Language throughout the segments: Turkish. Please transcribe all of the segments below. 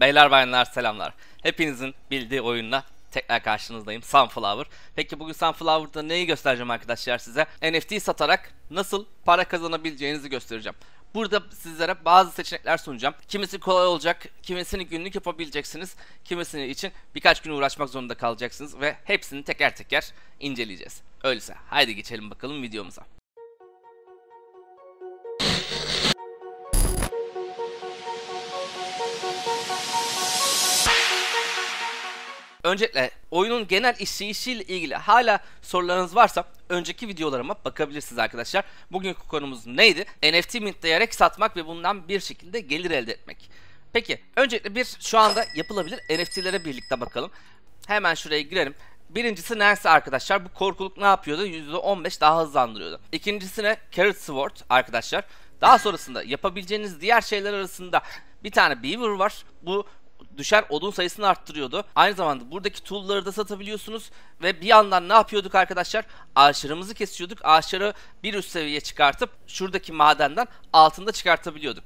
Beyler bayanlar selamlar. Hepinizin bildiği oyunla tekrar karşınızdayım Sunflower. Peki bugün Sunflower'da neyi göstereceğim arkadaşlar size? NFT satarak nasıl para kazanabileceğinizi göstereceğim. Burada sizlere bazı seçenekler sunacağım. Kimisi kolay olacak, kimisini günlük yapabileceksiniz, kimisini için birkaç gün uğraşmak zorunda kalacaksınız ve hepsini teker teker inceleyeceğiz. Öyleyse haydi geçelim bakalım videomuza. Öncelikle oyunun genel işleyişiyle ilgili hala sorularınız varsa önceki videolarıma bakabilirsiniz arkadaşlar. Bugünkü konumuz neydi? NFT mintleyerek satmak ve bundan bir şekilde gelir elde etmek. Peki öncelikle bir şu anda yapılabilir NFT'lere birlikte bakalım. Hemen şuraya girelim. Birincisi Nancy arkadaşlar. Bu korkuluk ne yapıyordu? %15 daha hızlandırıyordu. İkincisi ne? Carrot Sword arkadaşlar. Daha sonrasında yapabileceğiniz diğer şeyler arasında bir tane Beaver var. Bu düşen odun sayısını arttırıyordu. Aynı zamanda buradaki tool'ları da satabiliyorsunuz ve bir yandan ne yapıyorduk arkadaşlar? Ağaçlarımızı kesiyorduk. Ağaçları bir üst seviyeye çıkartıp şuradaki madenden altında çıkartabiliyorduk.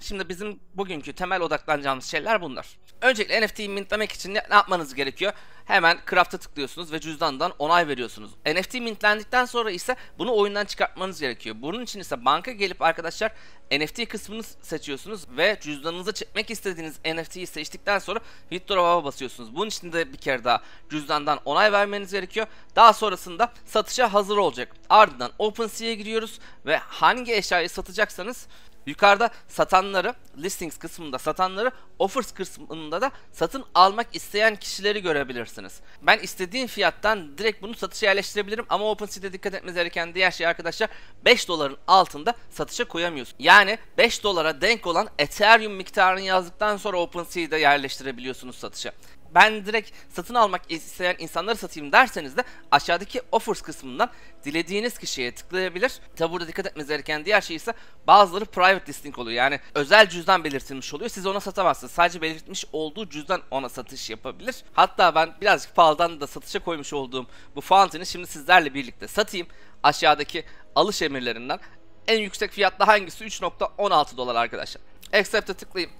Şimdi bizim bugünkü temel odaklanacağımız şeyler bunlar. Öncelikle NFT'yi mintlemek için ne yapmanız gerekiyor? Hemen craft'a tıklıyorsunuz ve cüzdandan onay veriyorsunuz. NFT mintlendikten sonra ise bunu oyundan çıkartmanız gerekiyor. Bunun için ise banka gelip arkadaşlar NFT kısmını seçiyorsunuz ve cüzdanınıza çekmek istediğiniz NFT'yi seçtikten sonra withdraw'a basıyorsunuz. Bunun için de bir kere daha cüzdandan onay vermeniz gerekiyor. Daha sonrasında satışa hazır olacak. Ardından OpenSea'ya giriyoruz ve hangi eşyayı satacaksanız Yukarıda satanları, listings kısmında satanları, offers kısmında da satın almak isteyen kişileri görebilirsiniz. Ben istediğim fiyattan direkt bunu satışa yerleştirebilirim ama OpenSea'de dikkat etmeniz gereken diğer şey arkadaşlar 5 doların altında satışa koyamıyorsun. Yani 5 dolara denk olan Ethereum miktarını yazdıktan sonra OpenSea'de yerleştirebiliyorsunuz satışa ben direkt satın almak isteyen insanları satayım derseniz de aşağıdaki offers kısmından dilediğiniz kişiye tıklayabilir. Tabi burada dikkat etmeniz gereken diğer şey ise bazıları private listing oluyor. Yani özel cüzdan belirtilmiş oluyor. Siz ona satamazsınız. Sadece belirtmiş olduğu cüzdan ona satış yapabilir. Hatta ben birazcık pahalıdan da satışa koymuş olduğum bu fountain'i şimdi sizlerle birlikte satayım. Aşağıdaki alış emirlerinden en yüksek fiyatla hangisi? 3.16 dolar arkadaşlar. Accept'e tıklayayım.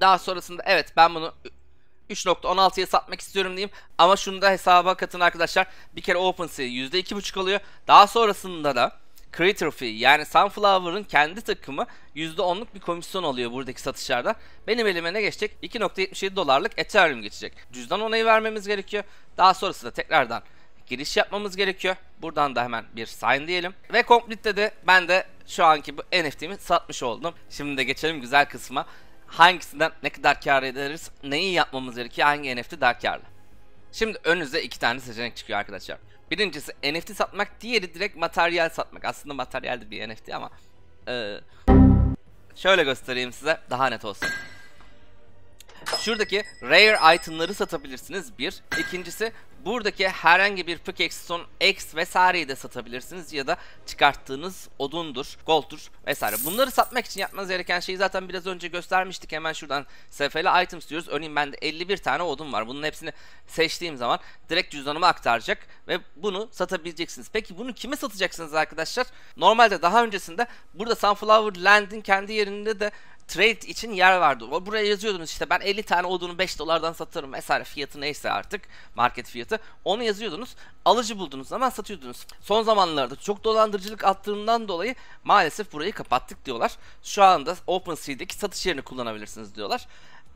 Daha sonrasında evet ben bunu 3.16'ya satmak istiyorum diyeyim. Ama şunu da hesaba katın arkadaşlar. Bir kere OpenSea %2.5 alıyor. Daha sonrasında da Creator Fee yani Sunflower'ın kendi takımı %10'luk bir komisyon alıyor buradaki satışlarda. Benim elime ne geçecek? 2.77 dolarlık Ethereum geçecek. Cüzdan onayı vermemiz gerekiyor. Daha sonrasında tekrardan giriş yapmamız gerekiyor. Buradan da hemen bir sign diyelim. Ve complete'de de ben de şu anki bu NFT'mi satmış oldum. Şimdi de geçelim güzel kısma hangisinden ne kadar kar ederiz, neyi yapmamız gerekiyor, hangi NFT daha karlı. Şimdi önünüze iki tane seçenek çıkıyor arkadaşlar. Birincisi NFT satmak, diğeri direkt materyal satmak. Aslında materyal de bir NFT ama e, şöyle göstereyim size daha net olsun. Şuradaki rare itemları satabilirsiniz bir. İkincisi buradaki herhangi bir pickaxe, stone, axe vesaireyi de satabilirsiniz ya da çıkarttığınız odundur, goldtur vesaire. Bunları satmak için yapmanız gereken şeyi zaten biraz önce göstermiştik. Hemen şuradan SFL items diyoruz. Örneğin bende 51 tane odun var. Bunun hepsini seçtiğim zaman direkt cüzdanıma aktaracak ve bunu satabileceksiniz. Peki bunu kime satacaksınız arkadaşlar? Normalde daha öncesinde burada Sunflower Land'in kendi yerinde de trade için yer verdi. Buraya yazıyordunuz işte ben 50 tane odunu 5 dolardan satarım vesaire fiyatı neyse artık market fiyatı. Onu yazıyordunuz. Alıcı buldunuz ama satıyordunuz. Son zamanlarda çok dolandırıcılık attığından dolayı maalesef burayı kapattık diyorlar. Şu anda OpenSea'deki satış yerini kullanabilirsiniz diyorlar.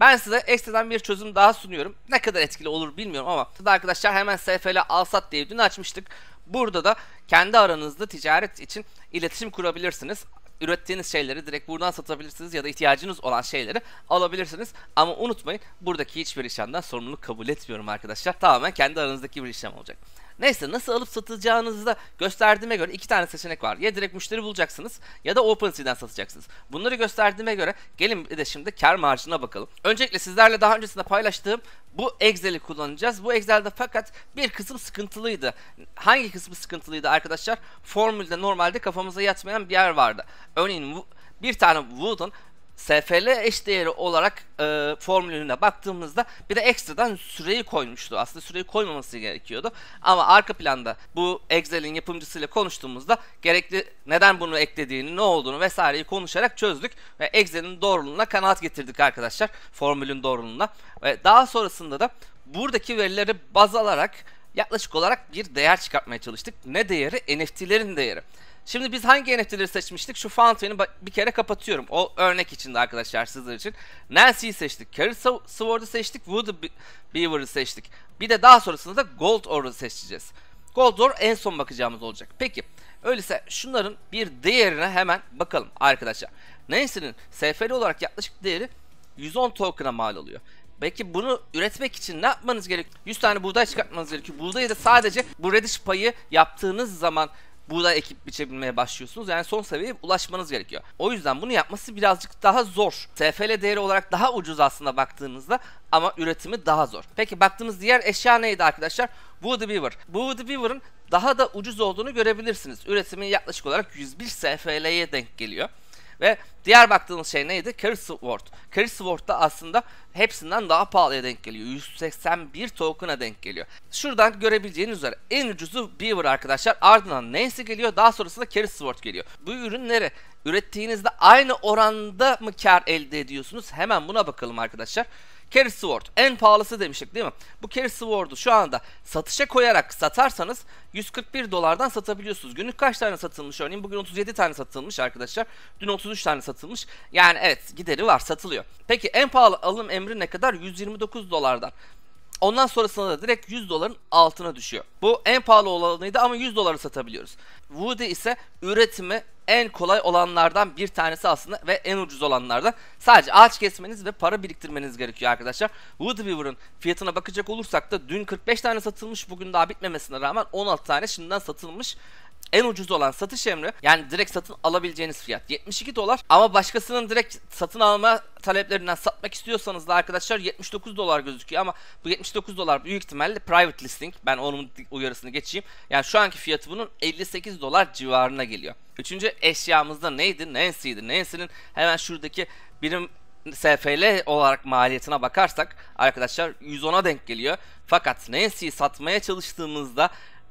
Ben size ekstradan bir çözüm daha sunuyorum. Ne kadar etkili olur bilmiyorum ama arkadaşlar hemen SFL sat diye dün açmıştık. Burada da kendi aranızda ticaret için iletişim kurabilirsiniz ürettiğiniz şeyleri direkt buradan satabilirsiniz ya da ihtiyacınız olan şeyleri alabilirsiniz. Ama unutmayın buradaki hiçbir işlemden sorumluluk kabul etmiyorum arkadaşlar. Tamamen kendi aranızdaki bir işlem olacak. Neyse nasıl alıp satacağınızı da gösterdiğime göre iki tane seçenek var. Ya direkt müşteri bulacaksınız ya da OpenSea'den satacaksınız. Bunları gösterdiğime göre gelin de şimdi kar marjına bakalım. Öncelikle sizlerle daha öncesinde paylaştığım bu Excel'i kullanacağız. Bu Excel'de fakat bir kısım sıkıntılıydı. Hangi kısmı sıkıntılıydı arkadaşlar? Formülde normalde kafamıza yatmayan bir yer vardı. Örneğin bir tane wood'un SFL eşdeğeri olarak e, formülüne baktığımızda bir de ekstradan süreyi koymuştu. Aslında süreyi koymaması gerekiyordu. Ama arka planda bu Excel'in yapımcısıyla konuştuğumuzda gerekli neden bunu eklediğini, ne olduğunu vesaireyi konuşarak çözdük. Ve Excel'in doğruluğuna kanaat getirdik arkadaşlar. Formülün doğruluğuna. Ve daha sonrasında da buradaki verileri baz alarak yaklaşık olarak bir değer çıkartmaya çalıştık. Ne değeri? NFT'lerin değeri. Şimdi biz hangi NFT'leri seçmiştik? Şu Fountain'i bir kere kapatıyorum. O örnek içinde arkadaşlar sizler için. Nancy'yi seçtik. Carrie Sword'u seçtik. Wood Beaver'ı seçtik. Bir de daha sonrasında da Gold Ore'u seçeceğiz. Gold Ore en son bakacağımız olacak. Peki. Öyleyse şunların bir değerine hemen bakalım arkadaşlar. Nancy'nin SFL olarak yaklaşık değeri 110 token'a mal oluyor. Peki bunu üretmek için ne yapmanız gerek? 100 tane buğday çıkartmanız gerekiyor. Buğdayı da sadece bu reddish payı yaptığınız zaman burada ekip biçebilmeye başlıyorsunuz. Yani son seviyeye ulaşmanız gerekiyor. O yüzden bunu yapması birazcık daha zor. TFL değeri olarak daha ucuz aslında baktığınızda ama üretimi daha zor. Peki baktığımız diğer eşya neydi arkadaşlar? Woody Beaver. Woody Beaver'ın daha da ucuz olduğunu görebilirsiniz. Üretimi yaklaşık olarak 101 SFL'ye denk geliyor. Ve diğer baktığınız şey neydi? Curse Sword. Curse Sword da aslında hepsinden daha pahalıya denk geliyor. 181 token'a denk geliyor. Şuradan görebileceğiniz üzere en ucuzu Beaver arkadaşlar. Ardından Nancy geliyor. Daha sonrasında Curse Sword geliyor. Bu ürünleri ürettiğinizde aynı oranda mı kar elde ediyorsunuz? Hemen buna bakalım arkadaşlar. Carry Sword en pahalısı demiştik değil mi? Bu Carry Sword'u şu anda satışa koyarak satarsanız 141 dolardan satabiliyorsunuz. Günlük kaç tane satılmış örneğin? Bugün 37 tane satılmış arkadaşlar. Dün 33 tane satılmış. Yani evet gideri var satılıyor. Peki en pahalı alım emri ne kadar? 129 dolardan. Ondan sonrasında da direkt 100 doların altına düşüyor. Bu en pahalı olanıydı ama 100 doları satabiliyoruz. Woody ise üretimi en kolay olanlardan bir tanesi aslında ve en ucuz olanlardan. Sadece ağaç kesmeniz ve para biriktirmeniz gerekiyor arkadaşlar. Woodweaver'ın fiyatına bakacak olursak da dün 45 tane satılmış bugün daha bitmemesine rağmen 16 tane şimdiden satılmış en ucuz olan satış emri yani direkt satın alabileceğiniz fiyat 72 dolar ama başkasının direkt satın alma taleplerinden satmak istiyorsanız da arkadaşlar 79 dolar gözüküyor ama bu 79 dolar büyük ihtimalle private listing ben onun uyarısını geçeyim yani şu anki fiyatı bunun 58 dolar civarına geliyor. Üçüncü eşyamızda neydi? Nancy'ydi. Nancy'nin hemen şuradaki birim SFL olarak maliyetine bakarsak arkadaşlar 110'a denk geliyor. Fakat Nancy'yi satmaya çalıştığımızda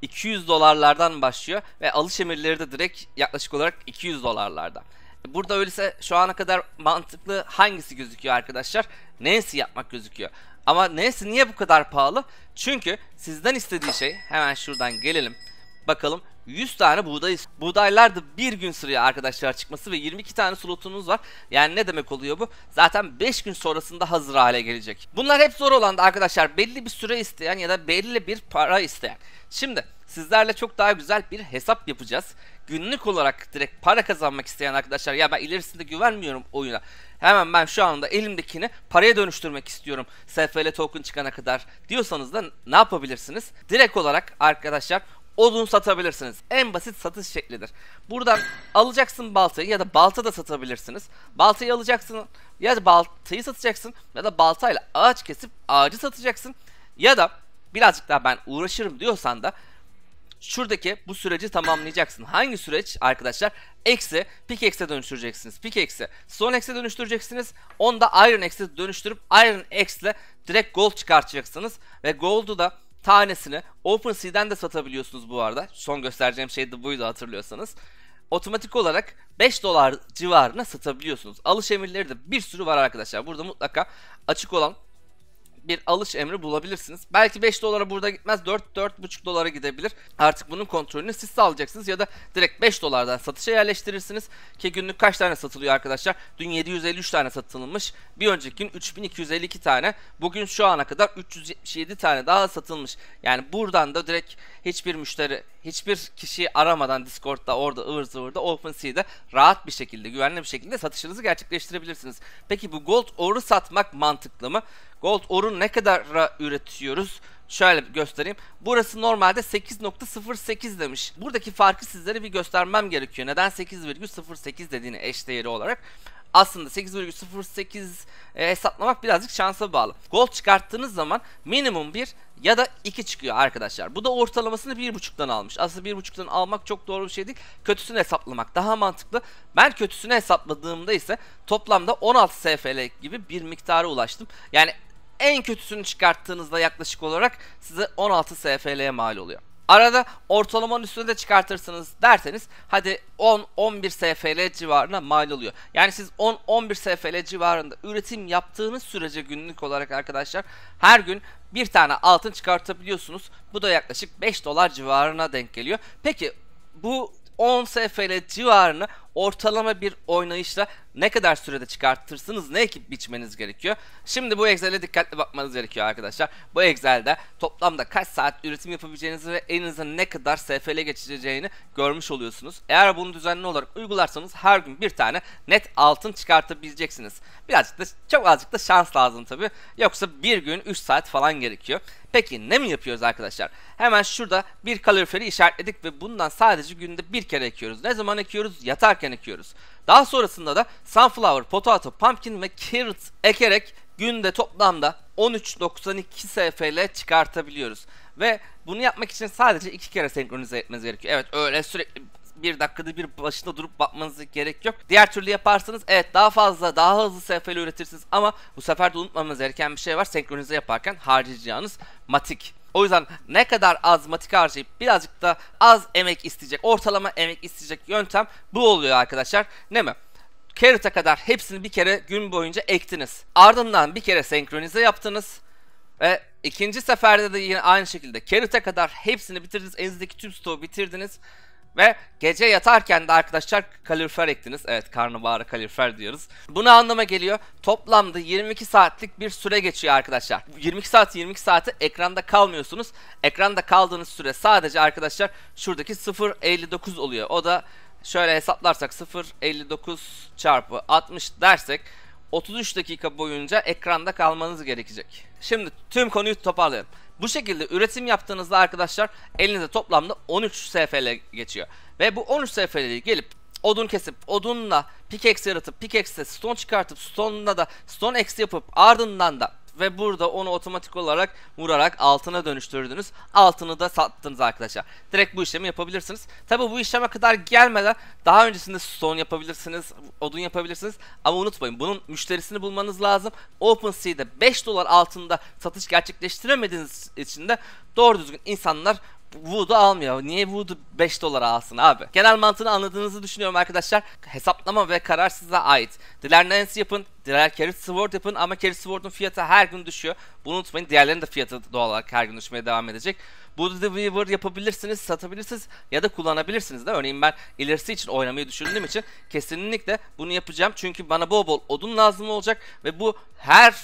200 dolarlardan başlıyor ve alış emirleri de direkt yaklaşık olarak 200 dolarlarda. Burada öyleyse şu ana kadar mantıklı hangisi gözüküyor arkadaşlar? Nancy yapmak gözüküyor. Ama Nancy niye bu kadar pahalı? Çünkü sizden istediği şey hemen şuradan gelelim. Bakalım 100 tane buğday. Buğdaylar da bir gün sıraya arkadaşlar çıkması ve 22 tane slotunuz var. Yani ne demek oluyor bu? Zaten 5 gün sonrasında hazır hale gelecek. Bunlar hep zor olan da arkadaşlar belli bir süre isteyen ya da belli bir para isteyen. Şimdi sizlerle çok daha güzel bir hesap yapacağız. Günlük olarak direkt para kazanmak isteyen arkadaşlar ya ben ilerisinde güvenmiyorum oyuna. Hemen ben şu anda elimdekini paraya dönüştürmek istiyorum. SFL token çıkana kadar diyorsanız da ne yapabilirsiniz? Direkt olarak arkadaşlar odun satabilirsiniz. En basit satış şeklidir. Buradan alacaksın baltayı ya da balta da satabilirsiniz. Baltayı alacaksın ya da baltayı satacaksın ya da baltayla ağaç kesip ağacı satacaksın. Ya da birazcık daha ben uğraşırım diyorsan da şuradaki bu süreci tamamlayacaksın. Hangi süreç arkadaşlar? Eksi, pickaxe'e dönüştüreceksiniz. Pickaxe'i son axe'e dönüştüreceksiniz. Onu da iron axe'e dönüştürüp iron axe direkt gold çıkartacaksınız. Ve gold'u da tanesini OpenSea'den de satabiliyorsunuz bu arada. Son göstereceğim şey de buydu hatırlıyorsanız. Otomatik olarak 5 dolar civarına satabiliyorsunuz. Alış emirleri de bir sürü var arkadaşlar. Burada mutlaka açık olan bir alış emri bulabilirsiniz. Belki 5 dolara burada gitmez 4 4,5 dolara gidebilir. Artık bunun kontrolünü siz sağlayacaksınız ya da direkt 5 dolardan satışa yerleştirirsiniz. Ki günlük kaç tane satılıyor arkadaşlar? Dün 753 tane satılmış. Bir önceki gün 3252 tane. Bugün şu ana kadar 377 tane daha satılmış. Yani buradan da direkt hiçbir müşteri, hiçbir kişiyi aramadan Discord'da orada ıvır zıvırda OpenSea'de rahat bir şekilde, güvenli bir şekilde satışınızı gerçekleştirebilirsiniz. Peki bu Gold Ore'u satmak mantıklı mı? Gold oru ne kadar üretiyoruz? Şöyle göstereyim. Burası normalde 8.08 demiş. Buradaki farkı sizlere bir göstermem gerekiyor. Neden 8,08 dediğini eşdeğeri olarak. Aslında 8,08 e, hesaplamak birazcık şansa bağlı. Gold çıkarttığınız zaman minimum bir ya da 2 çıkıyor arkadaşlar. Bu da ortalamasını 1.5'tan almış. Aslında 1.5'tan almak çok doğru bir şey değil. Kötüsünü hesaplamak daha mantıklı. Ben kötüsünü hesapladığımda ise toplamda 16 SFL gibi bir miktara ulaştım. Yani en kötüsünü çıkarttığınızda yaklaşık olarak size 16 SFL'ye mal oluyor. Arada ortalamanın üstüne de çıkartırsınız derseniz hadi 10-11 SFL civarına mal oluyor. Yani siz 10-11 SFL civarında üretim yaptığınız sürece günlük olarak arkadaşlar her gün bir tane altın çıkartabiliyorsunuz. Bu da yaklaşık 5 dolar civarına denk geliyor. Peki bu 10 SFL civarını ortalama bir oynayışla ne kadar sürede çıkartırsınız, ne ekip biçmeniz gerekiyor. Şimdi bu Excel'e dikkatli bakmanız gerekiyor arkadaşlar. Bu Excel'de toplamda kaç saat üretim yapabileceğinizi ve elinize ne kadar SFL geçeceğini görmüş oluyorsunuz. Eğer bunu düzenli olarak uygularsanız her gün bir tane net altın çıkartabileceksiniz. Birazcık da çok azıcık da şans lazım tabi. Yoksa bir gün 3 saat falan gerekiyor. Peki ne mi yapıyoruz arkadaşlar? Hemen şurada bir kaloriferi işaretledik ve bundan sadece günde bir kere ekiyoruz. Ne zaman ekiyoruz? Yatarken yaparken ekiyoruz. Daha sonrasında da sunflower, potato, pumpkin ve carrot ekerek günde toplamda 13.92 SFL çıkartabiliyoruz. Ve bunu yapmak için sadece iki kere senkronize etmeniz gerekiyor. Evet öyle sürekli bir dakikada bir başında durup bakmanız gerek yok. Diğer türlü yaparsanız evet daha fazla daha hızlı SFL üretirsiniz ama bu sefer de unutmamanız gereken bir şey var. Senkronize yaparken harcayacağınız matik. O yüzden ne kadar az matik harcayıp birazcık da az emek isteyecek, ortalama emek isteyecek yöntem bu oluyor arkadaşlar. Ne mi? Carrot'a kadar hepsini bir kere gün boyunca ektiniz. Ardından bir kere senkronize yaptınız. Ve ikinci seferde de yine aynı şekilde carrot'a kadar hepsini bitirdiniz. Elinizdeki tüm stoğu bitirdiniz. Ve gece yatarken de arkadaşlar kalorifer ektiniz. Evet karnabahara kalorifer diyoruz. Bu ne anlama geliyor? Toplamda 22 saatlik bir süre geçiyor arkadaşlar. 22 saat 22 saati ekranda kalmıyorsunuz. Ekranda kaldığınız süre sadece arkadaşlar şuradaki 0.59 oluyor. O da şöyle hesaplarsak 0.59 çarpı 60 dersek 33 dakika boyunca ekranda kalmanız gerekecek. Şimdi tüm konuyu toparlayalım. Bu şekilde üretim yaptığınızda arkadaşlar elinizde toplamda 13 SFL geçiyor. Ve bu 13 SFL'yi gelip odun kesip odunla pickaxe yaratıp pickaxe'e stone çıkartıp stone'la da stone axe yapıp ardından da ve burada onu otomatik olarak vurarak altına dönüştürdünüz. Altını da sattınız arkadaşlar. Direkt bu işlemi yapabilirsiniz. Tabi bu işleme kadar gelmeden daha öncesinde son yapabilirsiniz, odun yapabilirsiniz. Ama unutmayın bunun müşterisini bulmanız lazım. OpenSea'de 5 dolar altında satış gerçekleştiremediğiniz için de doğru düzgün insanlar Wood'u almıyor. Niye Wood'u 5 dolara alsın abi? Genel mantığını anladığınızı düşünüyorum arkadaşlar. Hesaplama ve karar size ait. Diler Nancy yapın, diler Carrot Sword yapın ama Carrot Sword'un fiyatı her gün düşüyor. Bunu unutmayın. Diğerlerinin de fiyatı doğal olarak her gün düşmeye devam edecek. Wood the Weaver yapabilirsiniz, satabilirsiniz ya da kullanabilirsiniz de. Örneğin ben ilerisi için oynamayı düşündüğüm için kesinlikle bunu yapacağım. Çünkü bana bol bol odun lazım olacak ve bu her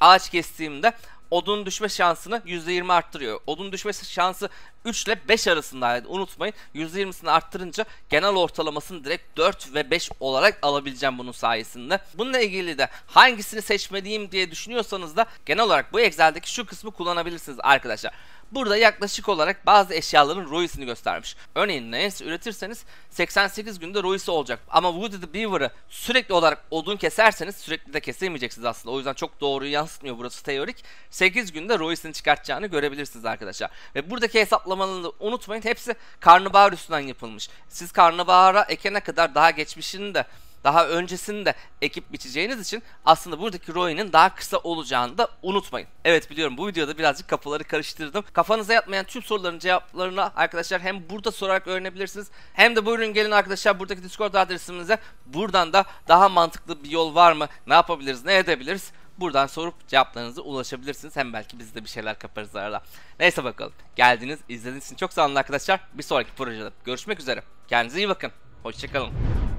ağaç kestiğimde odun düşme şansını %20 arttırıyor. Odun düşme şansı 3 ile 5 arasındaydı unutmayın. %20'sini arttırınca genel ortalamasını direkt 4 ve 5 olarak alabileceğim bunun sayesinde. Bununla ilgili de hangisini seçmediğim diye düşünüyorsanız da genel olarak bu Excel'deki şu kısmı kullanabilirsiniz arkadaşlar. Burada yaklaşık olarak bazı eşyaların ROI'sini göstermiş. Örneğin Nance üretirseniz 88 günde ROI'si olacak. Ama Woody the Beaver'ı sürekli olarak odun keserseniz sürekli de kesemeyeceksiniz aslında. O yüzden çok doğruyu yansıtmıyor burası teorik. 8 günde ROI'sini çıkartacağını görebilirsiniz arkadaşlar. Ve buradaki hesaplamaları unutmayın hepsi karnabahar üstünden yapılmış. Siz karnabahara ekene kadar daha geçmişini de daha öncesinde ekip biçeceğiniz için aslında buradaki ROI'nin daha kısa olacağını da unutmayın. Evet biliyorum bu videoda birazcık kafaları karıştırdım. Kafanıza yatmayan tüm soruların cevaplarını arkadaşlar hem burada sorarak öğrenebilirsiniz hem de buyurun gelin arkadaşlar buradaki Discord adresimize buradan da daha mantıklı bir yol var mı? Ne yapabiliriz? Ne edebiliriz? Buradan sorup cevaplarınızı ulaşabilirsiniz. Hem belki biz de bir şeyler kaparız arada. Neyse bakalım. Geldiniz, izlediğiniz için çok sağ olun arkadaşlar. Bir sonraki projede görüşmek üzere. Kendinize iyi bakın. Hoşçakalın.